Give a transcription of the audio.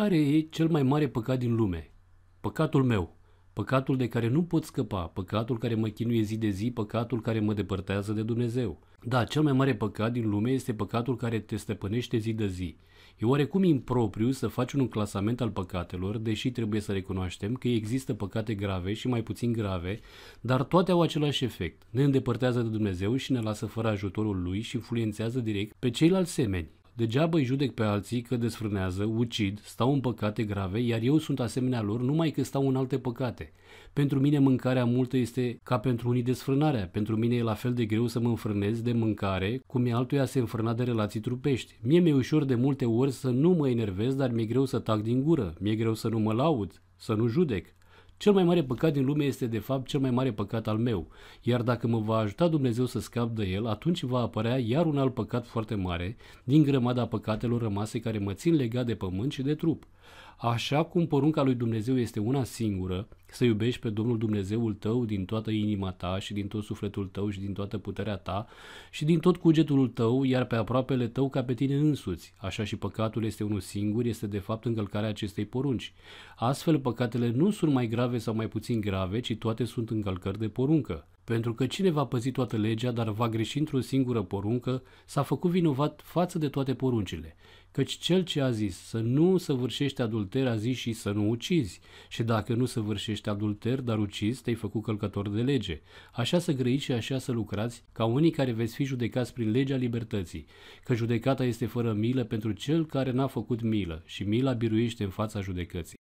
care e cel mai mare păcat din lume? Păcatul meu, păcatul de care nu pot scăpa, păcatul care mă chinuie zi de zi, păcatul care mă depărtează de Dumnezeu. Da, cel mai mare păcat din lume este păcatul care te stăpânește zi de zi. E oarecum impropriu să faci un clasament al păcatelor, deși trebuie să recunoaștem că există păcate grave și mai puțin grave, dar toate au același efect. Ne îndepărtează de Dumnezeu și ne lasă fără ajutorul Lui și influențează direct pe ceilalți semeni. Degeaba îi judec pe alții că desfrânează, ucid, stau în păcate grave, iar eu sunt asemenea lor numai că stau în alte păcate. Pentru mine mâncarea multă este ca pentru unii desfrânarea. Pentru mine e la fel de greu să mă înfrânez de mâncare cum e altuia se înfrâna de relații trupești. Mie mi-e ușor de multe ori să nu mă enervez, dar mi-e greu să tac din gură, mi-e greu să nu mă laud, să nu judec. Cel mai mare păcat din lume este de fapt cel mai mare păcat al meu, iar dacă mă va ajuta Dumnezeu să scap de el, atunci va apărea iar un alt păcat foarte mare din grămada păcatelor rămase care mă țin legat de pământ și de trup. Așa cum porunca lui Dumnezeu este una singură, să iubești pe Domnul Dumnezeul tău din toată inima ta și din tot sufletul tău și din toată puterea ta și din tot cugetul tău, iar pe aproapele tău ca pe tine însuți. Așa și păcatul este unul singur, este de fapt încălcarea acestei porunci. Astfel, păcatele nu sunt mai grave sau mai puțin grave, ci toate sunt încălcări de poruncă. Pentru că cine va păzi toată legea, dar va greși într-o singură poruncă, s-a făcut vinovat față de toate poruncile. Căci cel ce a zis să nu săvârșești adulter a zis și să nu ucizi. Și dacă nu săvârșești adulter, dar ucizi, te-ai făcut călcător de lege. Așa să grăiți și așa să lucrați, ca unii care veți fi judecați prin legea libertății. Că judecata este fără milă pentru cel care n-a făcut milă și mila biruiește în fața judecății.